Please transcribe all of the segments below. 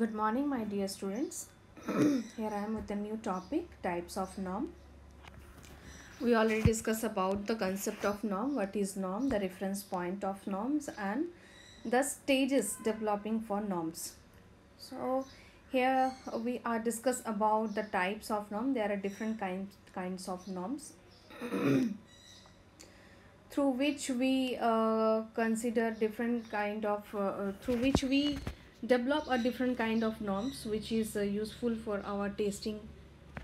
Good morning my dear students. Here I am with a new topic types of norm. We already discussed about the concept of norm, what is norm, the reference point of norms and the stages developing for norms. So here we are discuss about the types of norm. There are different kinds kinds of norms. through which we uh, consider different kind of uh, uh through which we develop a different kind of norms which is uh, useful for our testing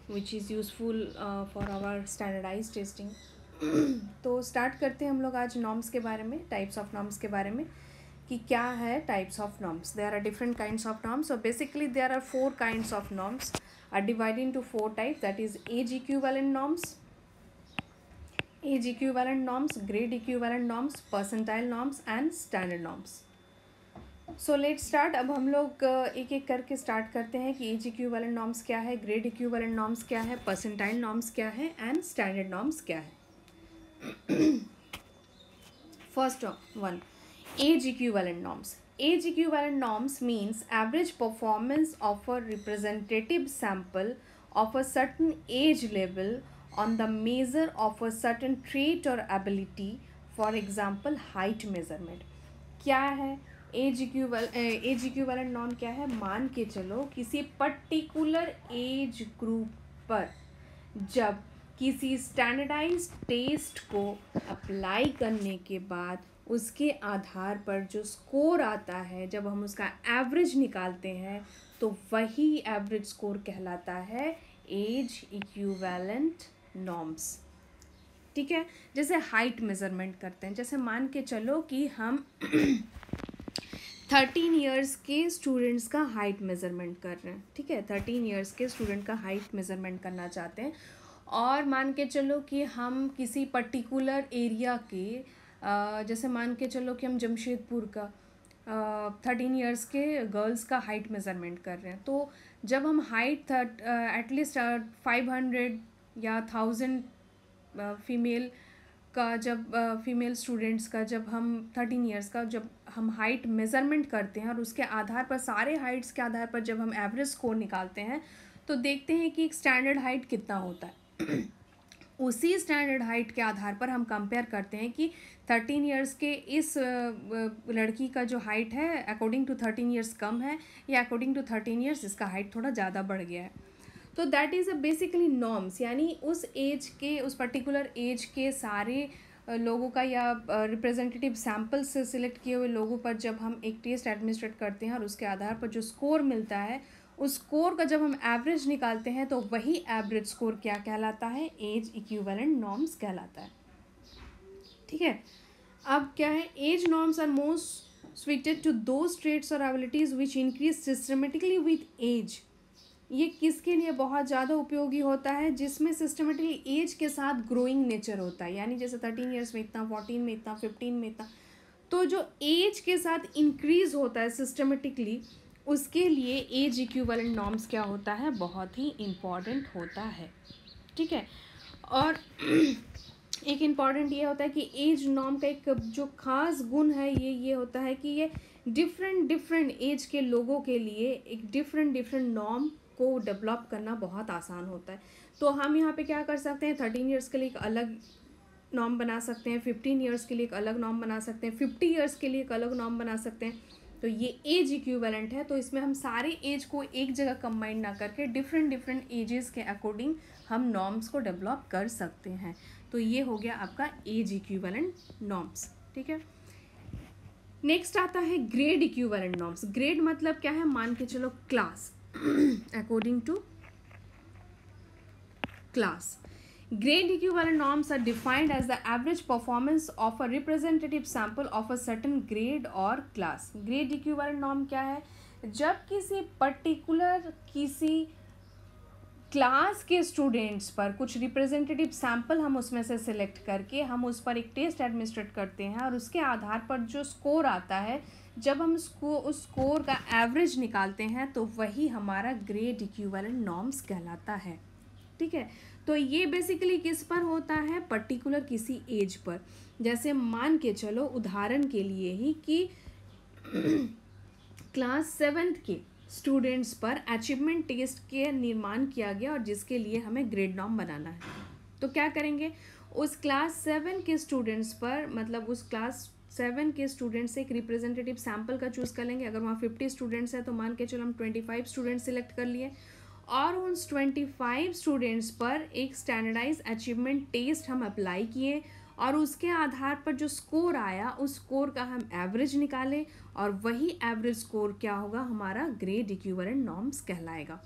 which is useful uh, for our standardized testing तो start करते हैं हम लोग आज norms के बारे में types of norms के बारे में कि क्या है types of norms there are different kind of norms और basically there are four kinds of norms are divide to four type that is A G Q norms A G Q equivalent norms grade EQ equivalent norms percentile norms and standard norms so let start अब हम लोग एक एक करके start करते हैं कि as वाले नॉर्म्स क्या है ग्रेड वाले नॉर्म्स क्या है परसेंटाइल नॉर्म्स क्या है एंड स्टैंडर्ड नॉर्म्स क्या है first one age equivalent norms age वाले norms means average performance of a representative sample of a certain age level on the measure of a certain trait और ability for example height measurement क्या है ए G Q वाल ए G Q वाला नॉम क्या है मान के चलो किसी पर्टिकुलर एज ग्रुप पर जब किसी स्टैंडर्डाइज टेस्ट को अप्लाई करने के बाद उसके आधार पर जो स्कोर आता है जब हम उसका एवरेज निकालते हैं तो वही एवरेज स्कोर कहलाता है एज इक्वेलेंट नॉर्म्स ठीक है जैसे हाइट मेज़रमेंट करते हैं जैसे मान के चलो कि हम थर्टीन ईयर्स के स्टूडेंट्स का हाइट मेज़रमेंट कर रहे हैं ठीक है थर्टीन ईयर्स के स्टूडेंट का हाइट मेज़रमेंट करना चाहते हैं और मान के चलो कि हम किसी पर्टिकुलर एरिया के जैसे मान के चलो कि हम जमशेदपुर का थर्टीन ईयर्स के गर्ल्स का हाइट मेज़रमेंट कर रहे हैं तो जब हम हाइट थर्ट एटलीस्ट फाइव हंड्रेड या थाउजेंड फीमेल uh, का जब फीमेल स्टूडेंट्स का जब हम थर्टीन ईयर्स का जब हम हाइट मेज़रमेंट करते हैं और उसके आधार पर सारे हाइट्स के आधार पर जब हम एवरेज स्कोर निकालते हैं तो देखते हैं कि एक स्टैंडर्ड हाइट कितना होता है उसी स्टैंडर्ड हाइट के आधार पर हम कंपेयर करते हैं कि थर्टीन ईयर्स के इस लड़की का जो हाइट है अकॉर्डिंग टू थर्टीन ईयर्स कम है या अकॉर्डिंग टू थर्टीन ईयर्स इसका हाइट थोड़ा ज़्यादा बढ़ गया है तो that is a basically norms यानी उस एज के उस पर्टिकुलर एज के सारे लोगों का या रिप्रेजेंटेटिव सैम्पल से सिलेक्ट किए हुए लोगों पर जब हम एक टेस्ट एडमिनिस्ट्रेट करते हैं और उसके आधार पर जो स्कोर मिलता है उस स्कोर का जब हम एवरेज निकालते हैं तो वही एवरेज स्कोर क्या कहलाता है एज इक्विवेलेंट नॉर्म्स कहलाता है ठीक है अब क्या है age norms are most suited to those traits और abilities which increase systematically with age ये किसके लिए बहुत ज़्यादा उपयोगी होता है जिसमें सिस्टमेटिकली एज के साथ ग्रोइंग नेचर होता है यानी जैसे थर्टीन ईयर्स में इतना फोर्टीन में इतना फिफ्टीन में इतना तो जो एज के साथ इंक्रीज होता है सिस्टमेटिकली उसके लिए एज इक्वल नॉर्म्स क्या होता है बहुत ही इम्पॉर्टेंट होता है ठीक है और एक इम्पॉर्टेंट ये होता है कि एज नॉर्म का एक जो खास गुण है ये ये होता है कि ये डिफरेंट डिफरेंट एज के लोगों के लिए एक डिफरेंट डिफरेंट नॉर्म को डेवलप करना बहुत आसान होता है तो हम यहाँ पे क्या कर सकते हैं थर्टीन ईयर्स के लिए एक अलग नॉम बना सकते हैं फिफ्टीन ईयर्स के लिए एक अलग नॉम बना सकते हैं फिफ्टी ईयर्स के लिए एक अलग नॉम बना सकते हैं तो ये एज इक्विवेलेंट है तो इसमें हम सारे एज को एक जगह कंबाइन ना करके डिफरेंट डिफरेंट एजेस के अकॉर्डिंग हम नॉर्म्स को डेवलप कर सकते हैं तो ये हो गया आपका एज इक्विवेलेंट नॉर्म्स ठीक है नेक्स्ट आता है ग्रेड इक्विवेलेंट नॉर्म्स ग्रेड मतलब क्या है मान के चलो class according to class. Grade equivalent norms are defined as the average performance of a representative sample of a certain grade or class. Grade equivalent norm kya hai jab kisi particular kisi class के students पर कुछ representative sample हम उसमें से select करके हम उस पर एक टेस्ट एडमिनिस्ट्रेट करते हैं और उसके आधार पर जो स्कोर आता है जब हम उसको उस स्कोर का एवरेज निकालते हैं तो वही हमारा ग्रेड इक्विवेलेंट नॉर्म्स कहलाता है ठीक है तो ये बेसिकली किस पर होता है पर्टिकुलर किसी एज पर जैसे मान के चलो उदाहरण के लिए ही कि क्लास सेवेंथ के स्टूडेंट्स पर अचीवमेंट टेस्ट के निर्माण किया गया और जिसके लिए हमें ग्रेड नॉम बनाना है तो क्या करेंगे उस क्लास सेवन के स्टूडेंट्स पर मतलब उस क्लास सेवन के स्टूडेंट्स से एक रिप्रेजेंटेटिव सैम्पल का चूज़ कर लेंगे अगर वहाँ फिफ्टी स्टूडेंट्स हैं तो मान के चलो हम ट्वेंटी फाइव स्टूडेंट्स सिलेक्ट कर लिए और उन ट्वेंटी फाइव स्टूडेंट्स पर एक स्टैंडर्डाइज अचीवमेंट टेस्ट हम अप्लाई किए और उसके आधार पर जो स्कोर आया उस स्कोर का हम एवरेज निकालें और वही एवरेज स्कोर क्या होगा हमारा ग्रेड इक्यूवरेंट नॉर्म्स कहलाएगा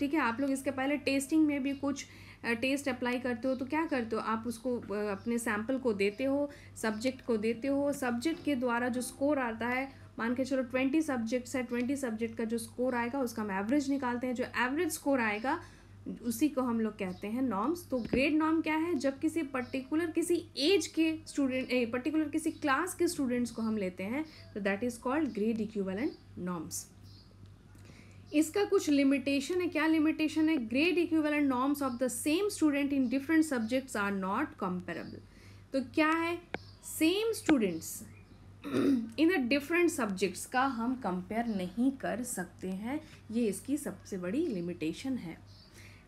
ठीक है आप लोग इसके पहले टेस्टिंग में भी कुछ टेस्ट अप्लाई करते हो तो क्या करते हो आप उसको अपने सैम्पल को देते हो सब्जेक्ट को देते हो सब्जेक्ट के द्वारा जो स्कोर आता है मान के चलो ट्वेंटी सब्जेक्ट्स है ट्वेंटी सब्जेक्ट का जो स्कोर आएगा उसका हम एवरेज निकालते हैं जो एवरेज स्कोर आएगा उसी को हम लोग कहते हैं नॉर्म्स तो ग्रेड नॉर्म क्या है जब किसी पर्टिकुलर किसी एज के स्टूडेंट पर्टिकुलर किसी क्लास के स्टूडेंट्स को हम लेते हैं तो that is called grade equivalent norms इसका कुछ लिमिटेशन है क्या लिमिटेशन है grade equivalent norms of the same student in different subjects are not comparable तो क्या है same students in the different subjects का हम कंपेयर नहीं कर सकते हैं ये इसकी सबसे बड़ी लिमिटेशन है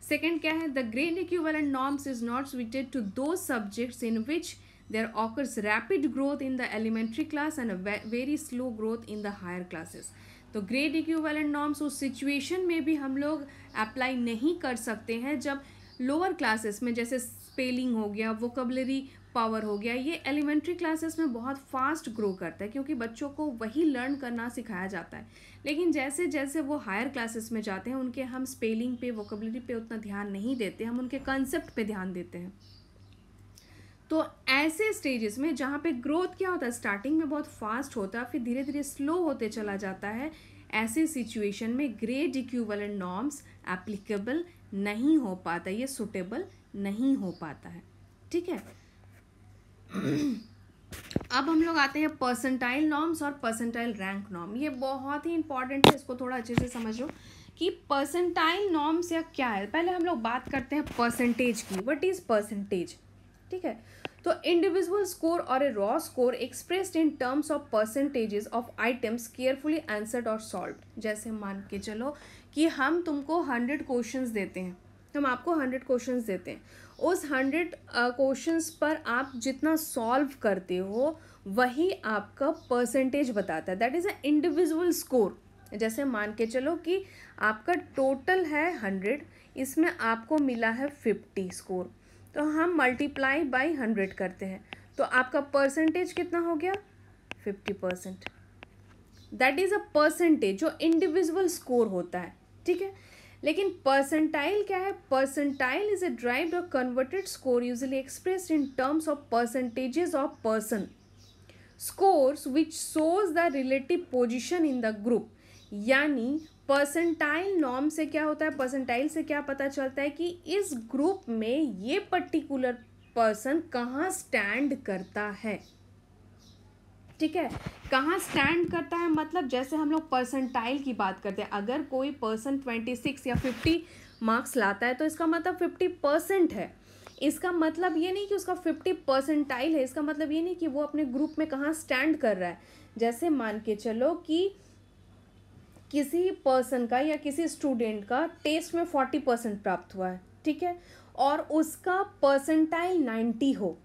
सेकेंड क्या है the grade equivalent norms is not suited to दो subjects in which there occurs rapid growth in the elementary class and very slow growth in the higher classes तो ग्रेड इक्विवेलेंट नॉर्म्स उस situation में भी हम लोग apply नहीं कर सकते हैं जब लोअर क्लासेस में जैसे स्पेलिंग हो गया वोकबलरी पावर हो गया ये एलिमेंट्री क्लासेस में बहुत फास्ट ग्रो करता है क्योंकि बच्चों को वही लर्न करना सिखाया जाता है लेकिन जैसे जैसे वो हायर क्लासेस में जाते हैं उनके हम स्पेलिंग पे वोकबलरी पे उतना ध्यान नहीं देते हम उनके कंसेप्ट पे ध्यान देते हैं तो ऐसे स्टेजेस में जहाँ पे ग्रोथ क्या होता है स्टार्टिंग में बहुत फास्ट होता है फिर धीरे धीरे स्लो होते चला जाता है ऐसे सिचुएशन में ग्रेड इक्यूवलेंट नॉर्म्स एप्लीकेबल नहीं हो पाता ये सुटेबल नहीं हो पाता है ठीक है अब हम लोग आते हैं परसेंटाइल नॉर्म्स और परसेंटाइल रैंक नॉर्म ये बहुत ही इंपॉर्टेंट है इसको थोड़ा अच्छे से समझो कि परसेंटाइल नॉर्म्स या क्या है पहले हम लोग बात करते हैं परसेंटेज की व्हाट इज़ परसेंटेज ठीक है तो इंडिविजुअल स्कोर और a raw score expressed in terms of percentages of items carefully answered और सॉल्व जैसे मान के चलो कि हम तुमको हंड्रेड क्वेश्चन देते हैं हम आपको हंड्रेड क्वेश्चन देते हैं उस हंड्रेड क्वेश्चन पर आप जितना सॉल्व करते हो वही आपका परसेंटेज बताता है that is a individual score जैसे मान के चलो कि आपका टोटल है हंड्रेड इसमें आपको मिला है फिफ्टी स्कोर तो हम मल्टीप्लाई बाई हंड्रेड करते हैं तो आपका परसेंटेज कितना हो गया fifty percent that is a percentage जो इंडिविजुअल स्कोर होता है ठीक है लेकिन परसेंटाइल क्या है परसेंटाइल इज ए ड्राइव और converted score usually express in terms of percentages of person scores which shows the relative position in the group यानी परसेंटाइल नॉर्म से क्या होता है परसेंटाइल से क्या पता चलता है कि इस ग्रुप में ये पर्टिकुलर पर्सन कहाँ स्टैंड करता है ठीक है कहाँ स्टैंड करता है मतलब जैसे हम लोग परसेंटाइल की बात करते हैं अगर कोई पर्सन ट्वेंटी सिक्स या फिफ्टी मार्क्स लाता है तो इसका मतलब फिफ्टी परसेंट है इसका मतलब ये नहीं कि उसका फिफ्टी परसेंटाइल है इसका मतलब ये नहीं कि वो अपने ग्रुप में कहाँ स्टैंड कर रहा है जैसे मान के चलो कि किसी पर्सन का या किसी स्टूडेंट का टेस्ट में फोर्टी परसेंट प्राप्त हुआ है ठीक है और उसका परसेंटाइल नाइन्टी हो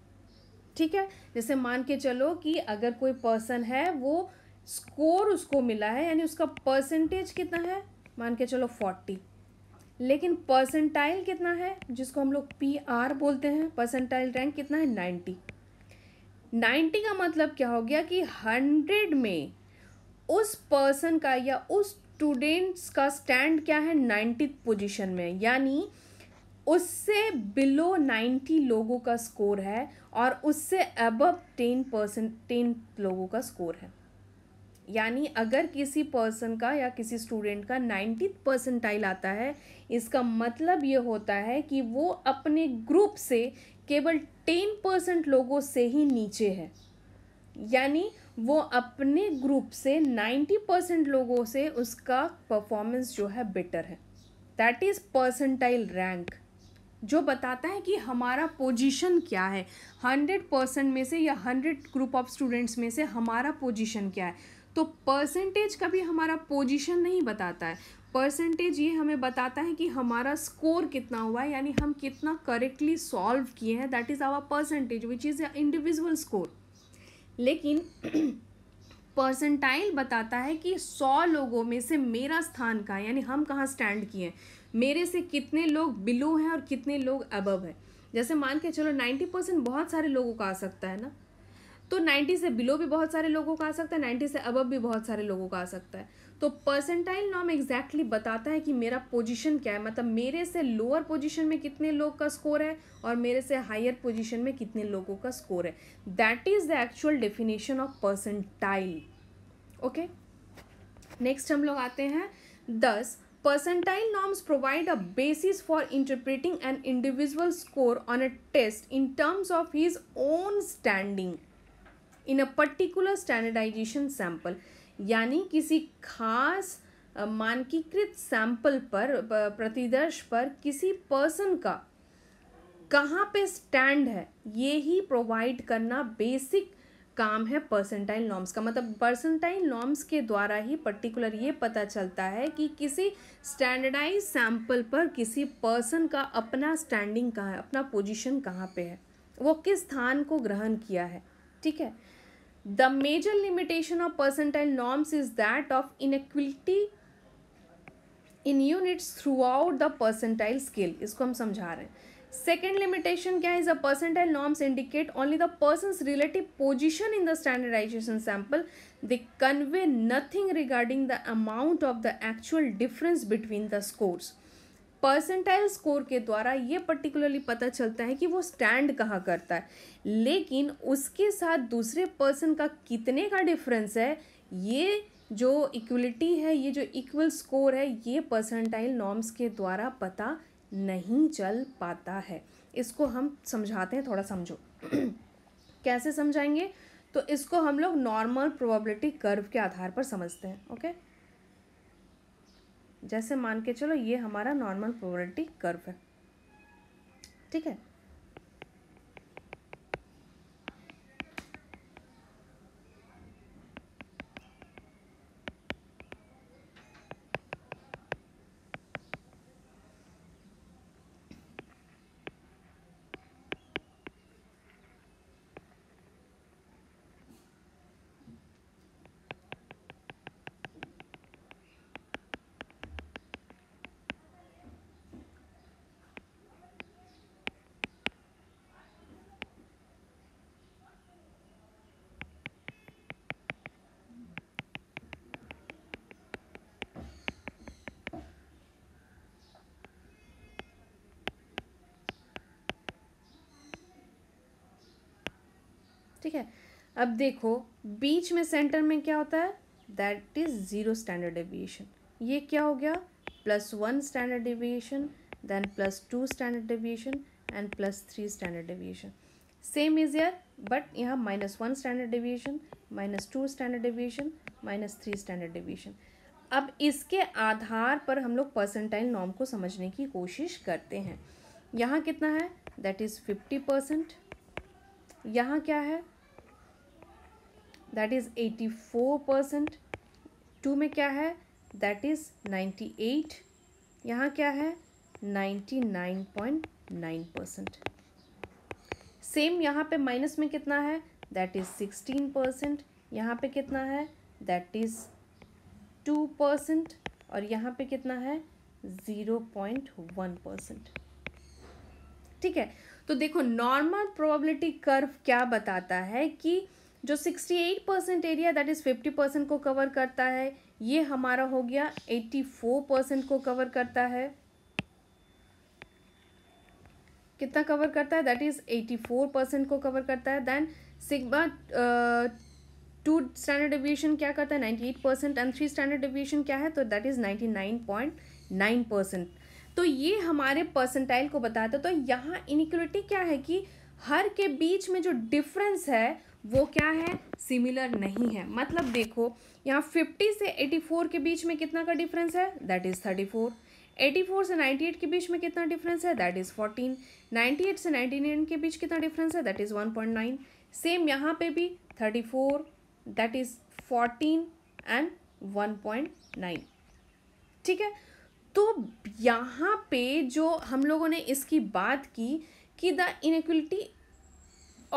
ठीक है जैसे मान के चलो कि अगर कोई पर्सन है वो स्कोर उसको मिला है यानी उसका परसेंटेज कितना है मान के चलो फोर्टी लेकिन परसेंटाइल कितना है जिसको हम लोग पी आर बोलते हैं परसेंटाइल रैंक कितना है नाइन्टी नाइन्टी का मतलब क्या हो गया कि हंड्रेड में उस पर्सन का या उस स्टूडेंट्स का स्टैंड क्या है नाइन्टी पोजीशन में यानी उससे बिलो नाइन्टी लोगों का स्कोर है और उससे अबव टेन परसेंट टेन लोगों का स्कोर है यानी अगर किसी पर्सन का या किसी स्टूडेंट का नाइन्टी परसेंटाइल आता है इसका मतलब ये होता है कि वो अपने ग्रुप से केवल टेन परसेंट लोगों से ही नीचे है यानी वो अपने ग्रुप से नाइन्टी परसेंट लोगों से उसका परफॉर्मेंस जो है बेटर है दैट इज़ परसेंटाइल रैंक जो बताता है कि हमारा पोजीशन क्या है हंड्रेड परसेंट में से या हंड्रेड ग्रुप ऑफ स्टूडेंट्स में से हमारा पोजीशन क्या है तो परसेंटेज कभी हमारा पोजीशन नहीं बताता है परसेंटेज ये हमें बताता है कि हमारा स्कोर कितना हुआ है यानी हम कितना करेक्टली सॉल्व किए हैं that is our percentage which is a individual score लेकिन परसेंटाइल बताता है कि सौ लोगों में से मेरा स्थान कहाँ यानी हम कहाँ स्टैंड किए हैं मेरे से कितने लोग बिलो हैं और कितने लोग अबव हैं जैसे मान के चलो नाइन्टी परसेंट बहुत सारे लोगों का आ सकता है ना तो नाइन्टी से बिलो भी बहुत सारे लोगों का आ सकता है नाइन्टी से अबव भी बहुत सारे लोगों का आ सकता है तो परसेंटाइल नॉम एग्जैक्टली बताता है कि मेरा पोजीशन क्या है मतलब मेरे से लोअर पोजीशन में कितने लोग का स्कोर है और मेरे से हायर पोजीशन में कितने लोगों का स्कोर है that is the actual definition of percentile okay next हम लोग आते हैं दस percentile norms provide a basis for interpreting an individual score on a test in terms of his own standing in a particular standardization sample यानी किसी खास मानकीकृत sample पर प्रतिदर्श पर किसी पर्सन का कहाँ पे स्टैंड है ये ही प्रोवाइड करना बेसिक काम है पर्सेंटाइल नॉर्म्स का मतलब पर्सेंटाइल नॉर्म्स के द्वारा ही पर्टिकुलर ये पता चलता है कि किसी स्टैंडर्डाइज सैंपल पर किसी पर्सन का अपना स्टैंडिंग कहाँ है अपना पोजीशन कहाँ पे है वो किस स्थान को ग्रहण किया है ठीक है the major limitation of percentile norms is that of inequality in units throughout the percentile scale isko hum samjha rahe second limitation kya is the percentile norms indicate only the person's relative position in the standardization sample they convey nothing regarding the amount of the actual difference between the scores percentile score के द्वारा ये particularly पता चलता है कि वो stand कहाँ करता है लेकिन उसके साथ दूसरे पर्सन का कितने का डिफरेंस है ये जो इक्वलिटी है ये जो इक्वल स्कोर है ये परसेंटाइल नॉर्म्स के द्वारा पता नहीं चल पाता है इसको हम समझाते हैं थोड़ा समझो कैसे समझाएंगे तो इसको हम लोग नॉर्मल प्रोबेबिलिटी कर्व के आधार पर समझते हैं ओके okay? जैसे मान के चलो ये हमारा नॉर्मल प्रोबेबिलिटी कर्व है ठीक है ठीक है अब देखो बीच में सेंटर में क्या होता है that is zero standard deviation ये क्या हो गया plus one standard deviation then plus two standard deviation and plus three standard deviation same is here but यहाँ minus one standard deviation minus two standard deviation minus three standard deviation अब इसके आधार पर हम लोग परसेंटाइल नॉर्म को समझने की कोशिश करते हैं यहाँ कितना है दैट इज़ फिफ्टी परसेंट यहाँ क्या है that is eighty four percent two में क्या है दैट इज़ नाइन्टी एट यहाँ क्या है ninety nine point nine percent same यहाँ पे माइनस में कितना है दैट इज़ सिक्सटीन परसेंट यहाँ पे कितना है दैट इज़ टू परसेंट और यहाँ पे कितना है ज़ीरो पॉइंट वन परसेंट ठीक है तो देखो नॉर्मल प्रोबेबिलिटी कर्व क्या बताता है कि जो 68 percent area that is 50 percent को कवर करता है ये हमारा हो गया 84 परसेंट को कवर करता है कितना कवर करता है दैट इज़ 84 परसेंट को कवर करता है then sigma two standard deviation क्या करता है ninety eight percent and three standard deviation क्या है तो that is ninety nine point nine percent तो ये हमारे परसेंटाइल को बताता तो यहाँ इनिक्वलिटी क्या है कि हर के बीच में जो डिफरेंस है वो क्या है सिमिलर नहीं है मतलब देखो यहाँ फिफ्टी से एटी फोर के बीच में कितना का डिफरेंस है that is thirty four eighty four से नाइन्टी एट के बीच में कितना डिफरेंस है that is fourteen ninety eight से नाइन्टी नाइन के बीच कितना डिफरेंस है that is one point nine same यहाँ पे भी thirty four that is fourteen and one point nine ठीक है तो यहाँ पे जो हम लोगों ने इसकी बात की कि the inequality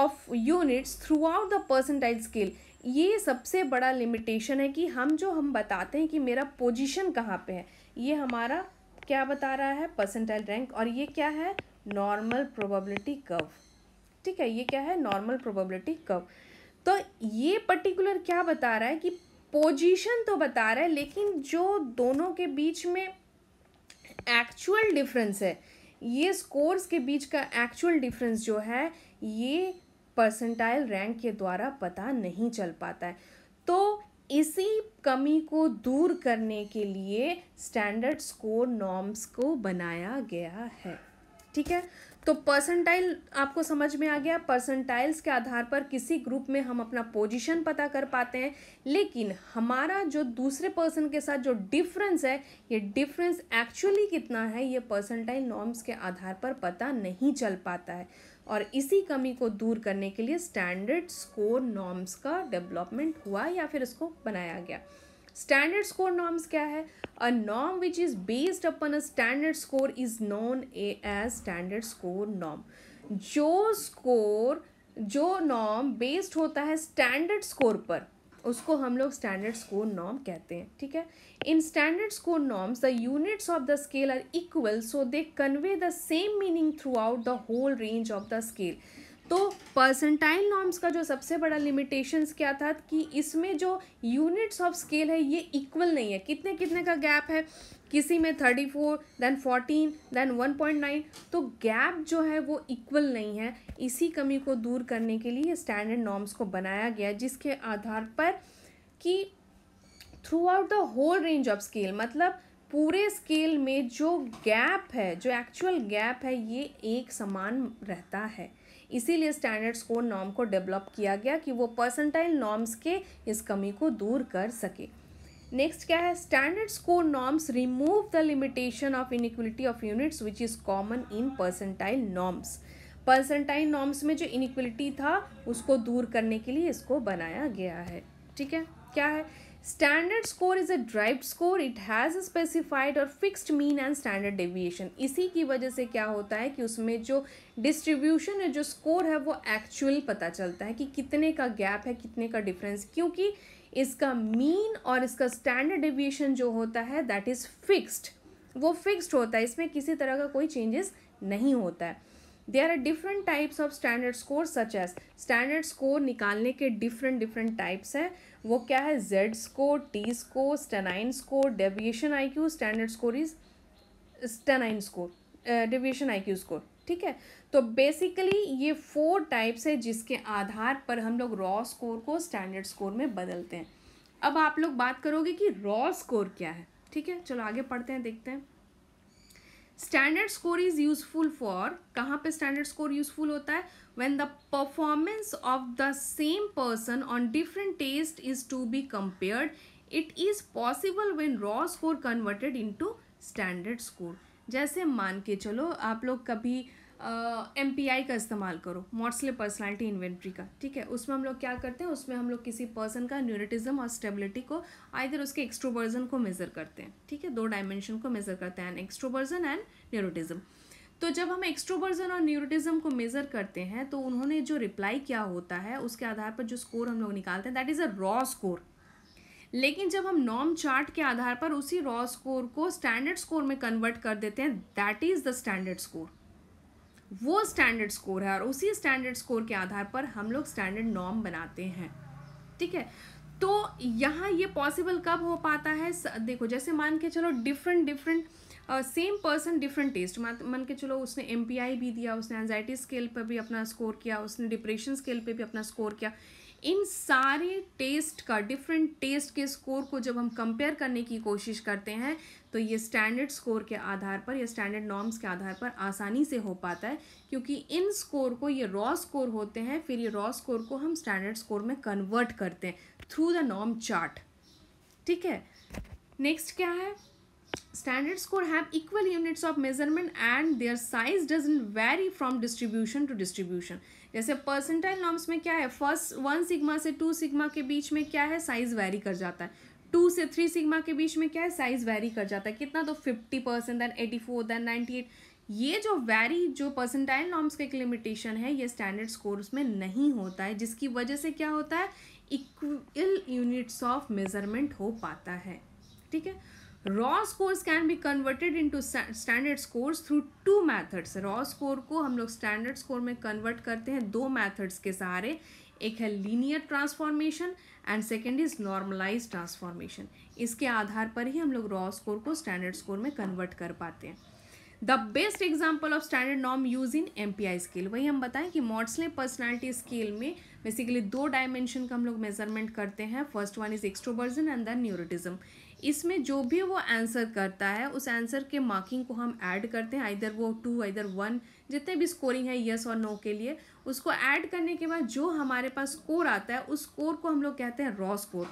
of units throughout the percentile scale ये सबसे बड़ा लिमिटेशन है कि हम जो हम बताते हैं कि मेरा पोजिशन कहाँ पे है ये हमारा क्या बता रहा है परसेंटाइल रैंक और ये क्या है नॉर्मल प्रोबेबिलिटी कव ठीक है ये क्या है नॉर्मल प्रोबेबिलिटी कव तो ये पर्टिकुलर क्या बता रहा है कि पोजीशन तो बता रहा है लेकिन जो दोनों के बीच में एक्चुअल डिफरेंस है ये स्कोर्स के बीच का एक्चुअल डिफरेंस जो है ये परसेंटाइल रैंक के द्वारा पता नहीं चल पाता है तो इसी कमी को दूर करने के लिए स्टैंडर्ड स्कोर नॉर्म्स को बनाया गया है ठीक है तो परसेंटाइल आपको समझ में आ गया परसेंटाइल्स के आधार पर किसी ग्रुप में हम अपना पोजीशन पता कर पाते हैं लेकिन हमारा जो दूसरे पर्सन के साथ जो डिफरेंस है ये डिफरेंस एक्चुअली कितना है ये परसेंटाइल नॉर्म्स के आधार पर पता नहीं चल पाता है और इसी कमी को दूर करने के लिए स्टैंडर्ड स्कोर नॉर्म्स का डेवलपमेंट हुआ या फिर इसको बनाया गया स्टैंडर्ड स्कोर नॉर्म्स क्या है a norm which is based upon a standard score is known a as standard score norm जो स्कोर जो नॉर्म बेस्ड होता है स्टैंडर्ड स्कोर पर उसको हम लोग स्टैंडर्ड स्कोर नॉर्म कहते हैं ठीक है in standard score norms the units of the scale are equal so they convey the same meaning throughout the whole range of the scale तो पर्सेंटाइल नॉर्म्स का जो सबसे बड़ा लिमिटेशंस क्या था कि इसमें जो यूनिट्स ऑफ स्केल है ये इक्वल नहीं है कितने कितने का गैप है किसी में thirty four then fourteen then one point nine तो गैप जो है वो इक्वल नहीं है इसी कमी को दूर करने के लिए स्टैंडर्ड नॉर्म्स को बनाया गया जिसके आधार पर कि throughout the whole range of scale मतलब पूरे स्केल में जो गैप है जो एक्चुअल गैप है ये एक समान रहता है इसीलिए स्टैंडर्ड्स को नॉर्म को डेवलप किया गया कि वो पर्सनटाइल नॉर्म्स के इस कमी को दूर कर सके नेक्स्ट क्या है standard score norms remove the limitation of inequality of units which is common in percentile norms percentile norms में जो इनिक्वलिटी था उसको दूर करने के लिए इसको बनाया गया है ठीक है क्या है standard score is a derived score it has specified और fixed mean and standard deviation इसी की वजह से क्या होता है कि उसमें जो डिस्ट्रीब्यूशन है जो स्कोर है वो एक्चुअल पता चलता है कि कितने का गैप है कितने का डिफरेंस क्योंकि इसका मीन और इसका स्टैंडर्ड डेविएशन जो होता है दैट इज़ फिक्स्ड वो फिक्स्ड होता है इसमें किसी तरह का कोई चेंजेस नहीं होता है there are different types of standard score such as standard score निकालने के डिफरेंट डिफरेंट टाइप्स हैं वो क्या है Z score T score stanine score deviation I Q standard score is stanine score deviation I Q score ठीक है तो basically ये फोर टाइप्स है जिसके आधार पर हम लोग रॉ स्कोर को स्टैंडर्ड स्कोर में बदलते हैं अब आप लोग बात करोगे कि रॉ स्कोर क्या है ठीक है चलो आगे पढ़ते हैं देखते हैं standard score is useful for कहाँ पे स्टैंडर्ड स्कोर यूजफुल होता है when the performance of the same person on different test is to be compared it is possible when raw score converted into standard score जैसे मान के चलो आप लोग कभी एम आई का इस्तेमाल करो मॉट्सले पर्सनालिटी इन्वेंट्री का ठीक है उसमें हम लोग क्या करते हैं उसमें हम लोग किसी पर्सन का न्यूरिटिज्म और स्टेबिलिटी को आइधर उसके एक्स्ट्रोवर्जन को मेज़र करते हैं ठीक है दो डायमेंशन को मेज़र करते हैं एंड एक्स्ट्रोवर्जन एंड न्यूरोटिज्म तो जब हम एक्स्ट्रोवर्जन और न्यूरोटिज्म को मेज़र करते हैं तो उन्होंने जो रिप्लाई क्या होता है उसके आधार पर जो स्कोर हम लोग निकालते हैं that is a raw score लेकिन जब हम नॉर्म चार्ट के आधार पर उसी रॉ स्कोर को स्टैंडर्ड स्कोर में कन्वर्ट कर देते हैं that is the standard score वो स्टैंडर्ड स्कोर है और उसी स्टैंडर्ड स्कोर के आधार पर हम लोग स्टैंडर्ड नॉर्म बनाते हैं ठीक है तो यहाँ ये पॉसिबल कब हो पाता है देखो जैसे मान के चलो different different same person different test मान के चलो उसने एम भी दिया उसने एनजाइटी स्केल पर भी अपना स्कोर किया उसने डिप्रेशन स्केल पर भी अपना स्कोर किया इन सारे टेस्ट का डिफरेंट टेस्ट के स्कोर को जब हम कंपेयर करने की कोशिश करते हैं तो ये स्टैंडर्ड स्कोर के आधार पर या स्टैंडर्ड नॉर्म्स के आधार पर आसानी से हो पाता है क्योंकि इन स्कोर को ये रॉ स्कोर होते हैं फिर ये रॉ स्कोर को हम स्टैंडर्ड स्कोर में कन्वर्ट करते हैं थ्रू द नॉर्म चार्ट ठीक है नेक्स्ट क्या है standard score have equal units of measurement and their size doesn't vary from distribution to distribution जैसे percentile नॉर्म्स में क्या है फर्स्ट वन सिग्मा से टू सिग्मा के बीच में क्या है साइज वेरी कर जाता है टू से थ्री सिग्मा के बीच में क्या है साइज वेरी कर जाता है कितना तो fifty percent then eighty four then ninety eight ये जो वेरी जो परसेंटाइल नॉर्म्स का एक लिमिटेशन है ये स्टैंडर्ड स्कोर्स में नहीं होता है जिसकी वजह से क्या होता है इक्वल यूनिट्स ऑफ मेजरमेंट हो पाता है ठीक है raw scores can be converted into standard scores through two methods raw score को हम लोग स्टैंडर्ड स्कोर में कन्वर्ट करते हैं दो मेथड्स के सहारे एक है linear transformation and second is normalize transformation इसके आधार पर ही हम लोग रॉ स्कोर को स्टैंडर्ड स्कोर में कन्वर्ट कर पाते हैं the best example of standard norm use in M P I scale वही हम बताएं कि मॉडसले पर्सनैलिटी स्केल में बेसिकली दो डायमेंशन का हम लोग मेजरमेंट करते हैं first one is extroversion and then neuroticism इसमें जो भी वो आंसर करता है उस आंसर के मार्किंग को हम ऐड करते हैं इधर वो टू इधर वन जितने भी स्कोरिंग है यस और नो के लिए उसको ऐड करने के बाद जो हमारे पास स्कोर आता है उस स्कोर को हम लोग कहते हैं रॉ स्कोर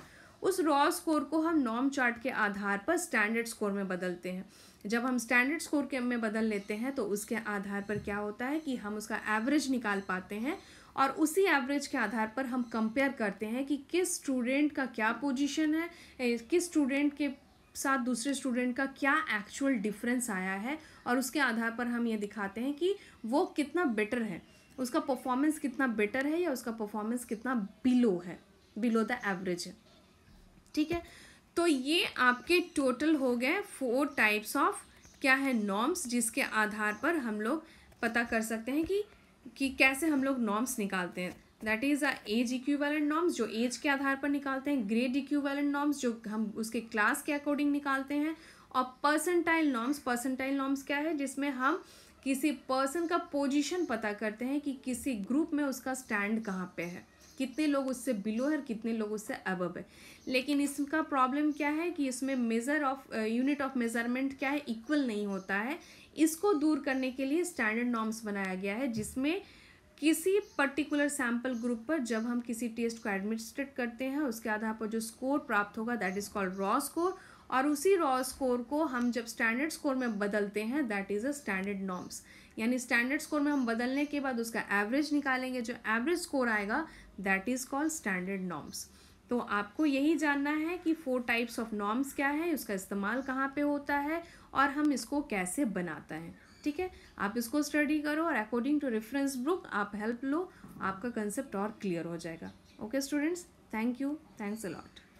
उस रॉ स्कोर को हम नॉर्म चार्ट के आधार पर स्टैंडर्ड स्कोर में बदलते हैं जब हम स्टैंडर्ड स्कोर के में बदल लेते हैं तो उसके आधार पर क्या होता है कि हम उसका एवरेज निकाल पाते हैं और उसी एवरेज के आधार पर हम कंपेयर करते हैं कि किस स्टूडेंट का क्या पोजीशन है किस स्टूडेंट के साथ दूसरे स्टूडेंट का क्या एक्चुअल डिफरेंस आया है और उसके आधार पर हम ये दिखाते हैं कि वो कितना बेटर है उसका परफॉर्मेंस कितना बेटर है या उसका परफॉर्मेंस कितना बिलो है बिलो द एवरेज है ठीक है तो ये आपके टोटल हो गए फोर टाइप्स ऑफ क्या है नॉर्म्स जिसके आधार पर हम लोग पता कर सकते हैं कि कि कैसे हम लोग नॉर्म्स निकालते हैं that is a age equivalent norms जो एज के आधार पर निकालते हैं ग्रेड इक्विवेलेंट नॉर्म्स जो हम उसके क्लास के अकॉर्डिंग निकालते हैं और पर्सनटाइल नॉर्म्स पर्सनटाइल नॉर्म्स क्या है जिसमें हम किसी पर्सन का पोजिशन पता करते हैं कि किसी ग्रुप में उसका स्टैंड कहाँ पर है कितने लोग उससे बिलो है और कितने लोग उससे अबब है लेकिन इसका प्रॉब्लम क्या है कि इसमें measure of unit of measurement क्या है इक्वल नहीं होता है इसको दूर करने के लिए स्टैंडर्ड नॉर्म्स बनाया गया है जिसमें किसी पर्टिकुलर सैंपल ग्रुप पर जब हम किसी टेस्ट को एडमिनिस्ट्रेट करते हैं उसके आधार पर जो स्कोर प्राप्त होगा that is called raw score और उसी रॉ स्कोर को हम जब स्टैंडर्ड स्कोर में बदलते हैं that is a standard norms यानी स्टैंडर्ड स्कोर में हम बदलने के बाद उसका एवरेज निकालेंगे जो एवरेज स्कोर आएगा that is called standard norms तो आपको यही जानना है कि फोर टाइप्स ऑफ नॉर्म्स क्या है उसका इस्तेमाल कहाँ पे होता है और हम इसको कैसे बनाता है ठीक है आप इसको स्टडी करो और अकॉर्डिंग टू रेफरेंस बुक आप हेल्प लो आपका कंसेप्ट और क्लियर हो जाएगा okay students thank you thanks a lot